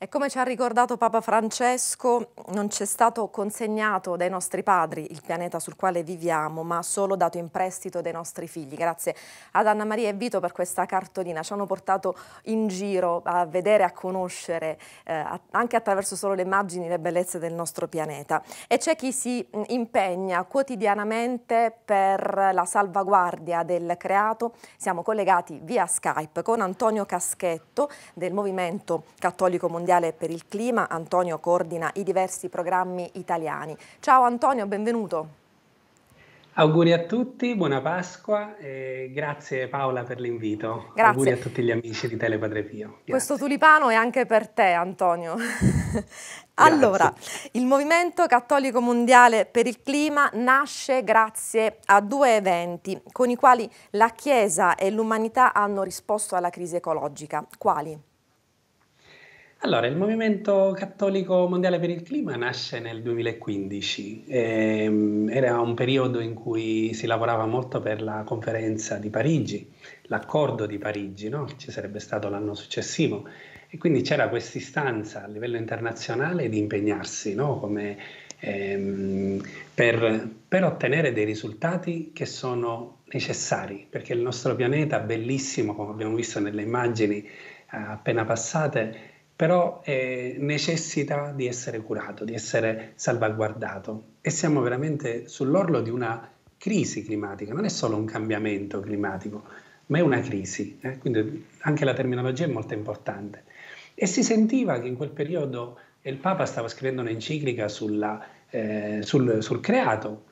E come ci ha ricordato Papa Francesco, non ci è stato consegnato dai nostri padri il pianeta sul quale viviamo, ma solo dato in prestito dai nostri figli. Grazie ad Anna Maria e Vito per questa cartolina. Ci hanno portato in giro a vedere, a conoscere, eh, anche attraverso solo le immagini, le bellezze del nostro pianeta. E c'è chi si mm, impegna quotidianamente per la salvaguardia del creato. Siamo collegati via Skype con Antonio Caschetto del Movimento Cattolico Mondiale mondiale per il clima, Antonio coordina i diversi programmi italiani. Ciao Antonio, benvenuto. Auguri a tutti, buona Pasqua e grazie Paola per l'invito. Auguri a tutti gli amici di Telepadre Pio. Grazie. Questo tulipano è anche per te Antonio. allora, il Movimento Cattolico Mondiale per il Clima nasce grazie a due eventi con i quali la Chiesa e l'umanità hanno risposto alla crisi ecologica. Quali? Allora, il Movimento Cattolico Mondiale per il Clima nasce nel 2015, ehm, era un periodo in cui si lavorava molto per la conferenza di Parigi, l'accordo di Parigi, no? ci sarebbe stato l'anno successivo, e quindi c'era questa istanza a livello internazionale di impegnarsi no? Come, ehm, per, per ottenere dei risultati che sono necessari, perché il nostro pianeta, bellissimo, come abbiamo visto nelle immagini eh, appena passate, però eh, necessita di essere curato, di essere salvaguardato e siamo veramente sull'orlo di una crisi climatica, non è solo un cambiamento climatico, ma è una crisi, eh? quindi anche la terminologia è molto importante. E si sentiva che in quel periodo il Papa stava scrivendo un'enciclica sulla, eh, sul, sul, creato,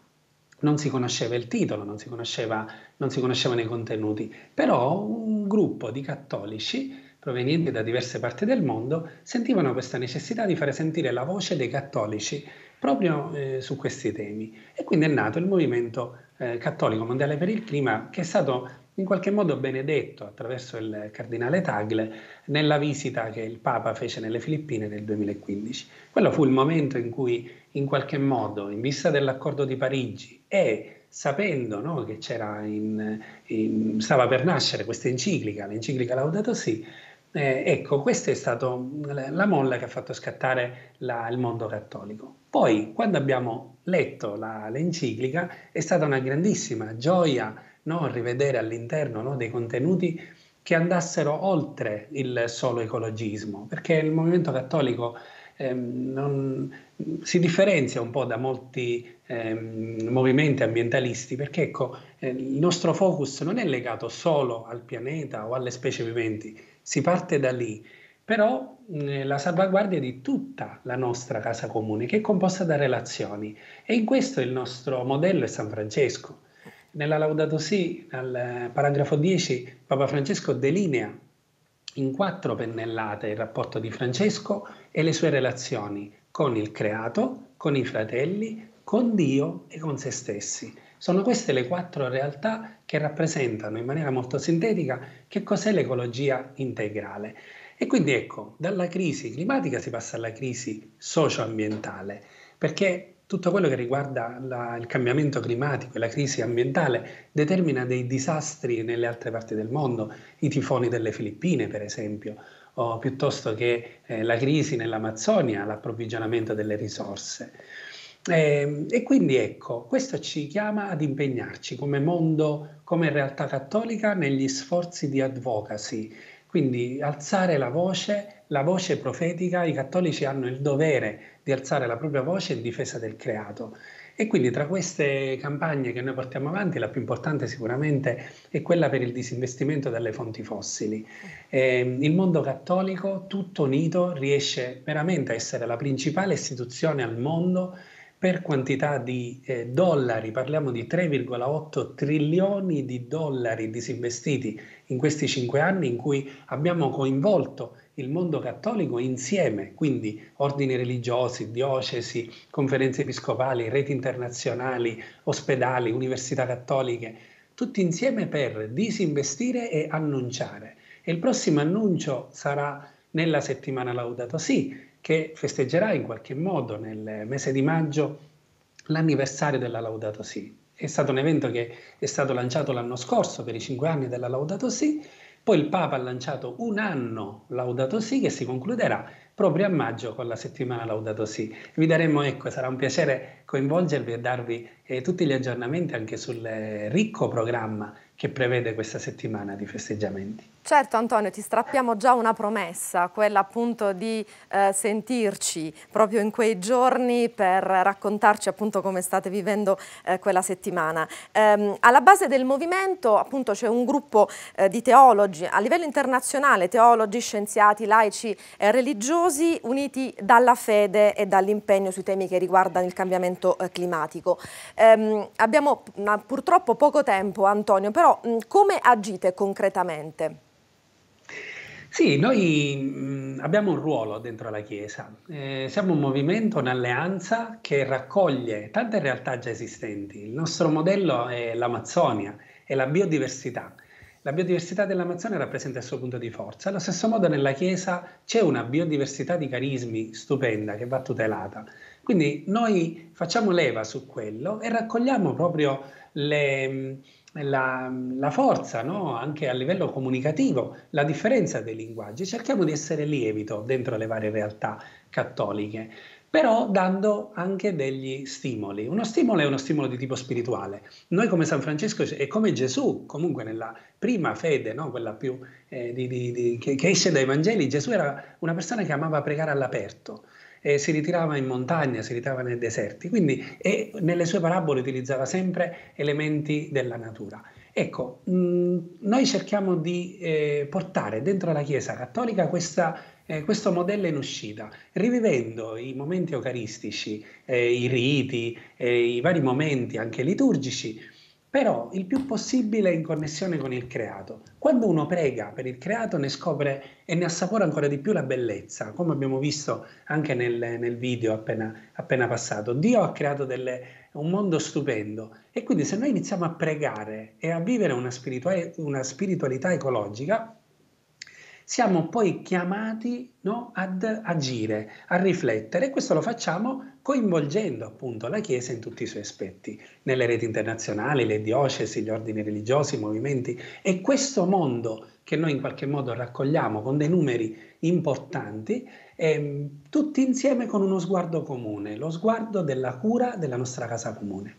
non si conosceva il titolo, non si, conoscevano conosceva i contenuti, però un gruppo di cattolici provenienti da diverse parti del mondo, sentivano questa necessità di fare sentire la voce dei cattolici proprio eh, su questi temi. E quindi è nato il Movimento eh, Cattolico Mondiale per il Clima, che è stato in qualche modo benedetto attraverso il cardinale Tagle nella visita che il Papa fece nelle Filippine nel 2015. Quello fu il momento in cui, in qualche modo, in vista dell'accordo di Parigi e sapendo no, che in, in, stava per nascere questa enciclica, l'enciclica Laudato Si, eh, ecco, questa è stata mm, la molla che ha fatto scattare la, il mondo cattolico. Poi, quando abbiamo letto la, l'enciclica, è stata una grandissima gioia no, rivedere all'interno no, dei contenuti che andassero oltre il solo ecologismo, perché il movimento cattolico eh, non, si differenzia un po' da molti eh, movimenti ambientalisti, perché ecco, eh, il nostro focus non è legato solo al pianeta o alle specie viventi, si parte da lì. Però eh, la salvaguardia di tutta la nostra casa comune, che è composta da relazioni. E in questo il nostro modello è San Francesco. Nella Laudato Si, al eh, paragrafo 10, Papa Francesco delinea in quattro pennellate il rapporto di Francesco e le sue relazioni con il creato, con i fratelli, con Dio e con se stessi. Sono queste le quattro realtà che rappresentano in maniera molto sintetica che cos'è l'ecologia integrale. E quindi ecco, dalla crisi climatica si passa alla crisi socioambientale, perché tutto quello che riguarda la, il cambiamento climatico e la crisi ambientale determina dei disastri nelle altre parti del mondo, i tifoni delle Filippine per esempio, o piuttosto che eh, la crisi nell'Amazzonia, l'approvvigionamento delle risorse. E, ehm, e quindi ecco, questo ci chiama ad impegnarci come mondo, come realtà cattolica negli sforzi di advocacy, quindi alzare la voce, la voce profetica, i cattolici hanno il dovere di alzare la propria voce in difesa del creato. E quindi tra queste campagne che noi portiamo avanti, la più importante sicuramente è quella per il disinvestimento dalle fonti fossili. Eh, il mondo cattolico, tutto unito, riesce veramente a essere la principale istituzione al mondo per quantità di eh, dollari, parliamo di 3,8 trilioni di dollari disinvestiti in questi cinque anni in cui abbiamo coinvolto il mondo cattolico insieme, quindi ordini religiosi, diocesi, conferenze episcopali, reti internazionali, ospedali, università cattoliche, tutti insieme per disinvestire e annunciare. E il prossimo annuncio sarà nella settimana Laudato Si, che festeggerà in qualche modo nel mese di maggio l'anniversario della Laudato Si. È stato un evento che è stato lanciato l'anno scorso per i cinque anni della Laudato Si, poi il Papa ha lanciato un anno Laudato Si che si concluderà proprio a maggio con la settimana Laudato Si. Vi daremo, ecco, sarà un piacere coinvolgervi e darvi eh, tutti gli aggiornamenti anche sul eh, ricco programma che prevede questa settimana di festeggiamenti. Certo Antonio, ti strappiamo già una promessa, quella appunto di eh, sentirci proprio in quei giorni per raccontarci appunto come state vivendo eh, quella settimana. Ehm, alla base del movimento appunto c'è un gruppo eh, di teologi a livello internazionale, teologi, scienziati, laici e religiosi uniti dalla fede e dall'impegno sui temi che riguardano il cambiamento eh, climatico. Ehm, abbiamo purtroppo poco tempo Antonio, però mh, come agite concretamente? Sì, noi mm, abbiamo un ruolo dentro la Chiesa, eh, siamo un movimento, un'alleanza che raccoglie tante realtà già esistenti. Il nostro modello è l'Amazzonia, è la biodiversità. La biodiversità dell'Amazzonia rappresenta il suo punto di forza. Allo stesso modo nella Chiesa c'è una biodiversità di carismi stupenda che va tutelata. Quindi noi facciamo leva su quello e raccogliamo proprio le, la, la, forza no? anche a livello comunicativo, la differenza dei linguaggi. Cerchiamo di essere lievito dentro le varie realtà cattoliche, però dando anche degli stimoli. Uno stimolo è uno stimolo di tipo spirituale. Noi come San Francesco e come Gesù, comunque nella prima fede, no? quella più, eh, di, di, di, che, che esce dai Vangeli, Gesù era una persona che amava pregare all'aperto eh, si ritirava in montagna, si ritirava nei deserti, quindi e nelle sue parabole utilizzava sempre elementi della natura. Ecco, mh, noi cerchiamo di eh, portare dentro la Chiesa cattolica questa, eh, questo modello in uscita, rivivendo i momenti eucaristici, eh, i riti, eh, i vari momenti anche liturgici, però il più possibile in connessione con il creato. Quando uno prega per il creato ne scopre e ne assapora ancora di più la bellezza, come abbiamo visto anche nel, nel video appena, appena, passato. Dio ha creato delle, un mondo stupendo e quindi se noi iniziamo a pregare e a vivere una, spiritualità, una spiritualità ecologica, siamo poi chiamati no, ad agire, a riflettere e questo lo facciamo coinvolgendo appunto la Chiesa in tutti i suoi aspetti, nelle reti internazionali, le diocesi, gli ordini religiosi, i movimenti e questo mondo che noi in qualche modo raccogliamo con dei numeri importanti, ehm, tutti insieme con uno sguardo comune, lo sguardo della cura della nostra casa comune.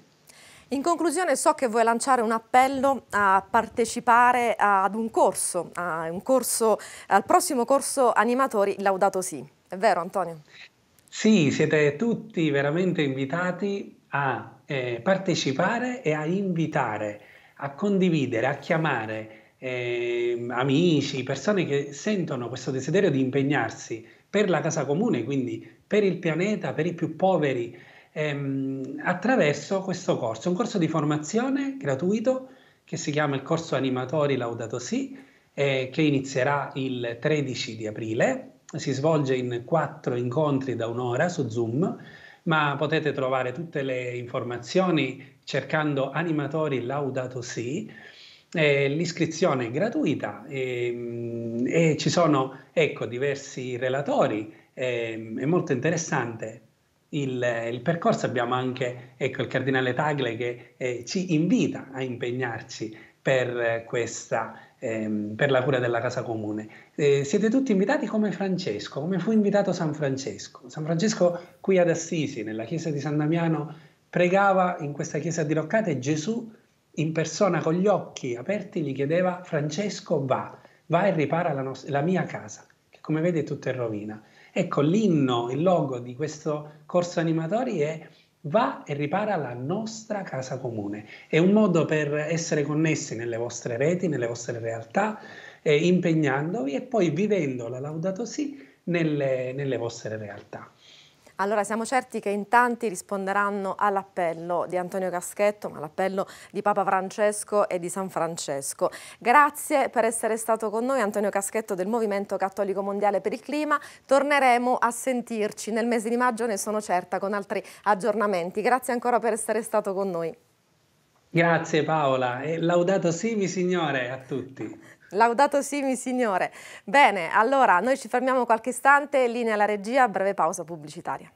In conclusione so che vuoi lanciare un appello a partecipare ad un corso, un corso al prossimo corso Animatori Laudato Si. È vero Antonio? Sì, siete tutti veramente invitati a eh, partecipare e a invitare, a condividere, a chiamare eh, amici, persone che sentono questo desiderio di impegnarsi per la casa comune, quindi per il pianeta, per i più poveri ehm, attraverso questo corso, un corso di formazione gratuito che si chiama il corso animatori Laudato Si, eh, che inizierà il 13 di aprile, si svolge in quattro incontri da un'ora su Zoom, ma potete trovare tutte le informazioni cercando animatori Laudato Si. Eh, l'iscrizione è gratuita e, ehm, e ci sono ecco, diversi relatori, eh, è molto interessante il, il, percorso, abbiamo anche ecco, il cardinale Tagle che eh, ci invita a impegnarci per, questa, ehm, per la cura della casa comune. Eh, siete tutti invitati come Francesco, come fu invitato San Francesco. San Francesco qui ad Assisi, nella chiesa di San Damiano, pregava in questa chiesa diroccata e Gesù in persona con gli occhi aperti gli chiedeva Francesco va, va e ripara la, no- la mia casa, che come vedi è tutta in rovina. Ecco, l'inno, il logo di questo corso animatori è Va e ripara la nostra casa comune. È un modo per essere connessi nelle vostre reti, nelle vostre realtà, eh, impegnandovi e poi vivendo la Laudato Si nelle, nelle vostre realtà. Allora siamo certi che in tanti risponderanno all'appello di Antonio Caschetto, ma all'appello di Papa Francesco e di San Francesco. Grazie per essere stato con noi Antonio Caschetto del Movimento Cattolico Mondiale per il Clima. Torneremo a sentirci nel mese di maggio, ne sono certa, con altri aggiornamenti. Grazie ancora per essere stato con noi. Grazie Paola e laudato simi signore a tutti. Laudato simi signore. Bene, allora noi ci fermiamo qualche istante, linea alla regia, breve pausa pubblicitaria.